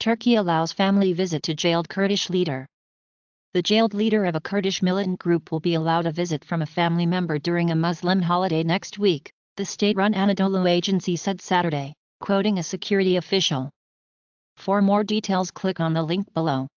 Turkey allows family visit to jailed Kurdish leader. The jailed leader of a Kurdish militant group will be allowed a visit from a family member during a Muslim holiday next week, the state-run Anadolu agency said Saturday, quoting a security official. For more details click on the link below.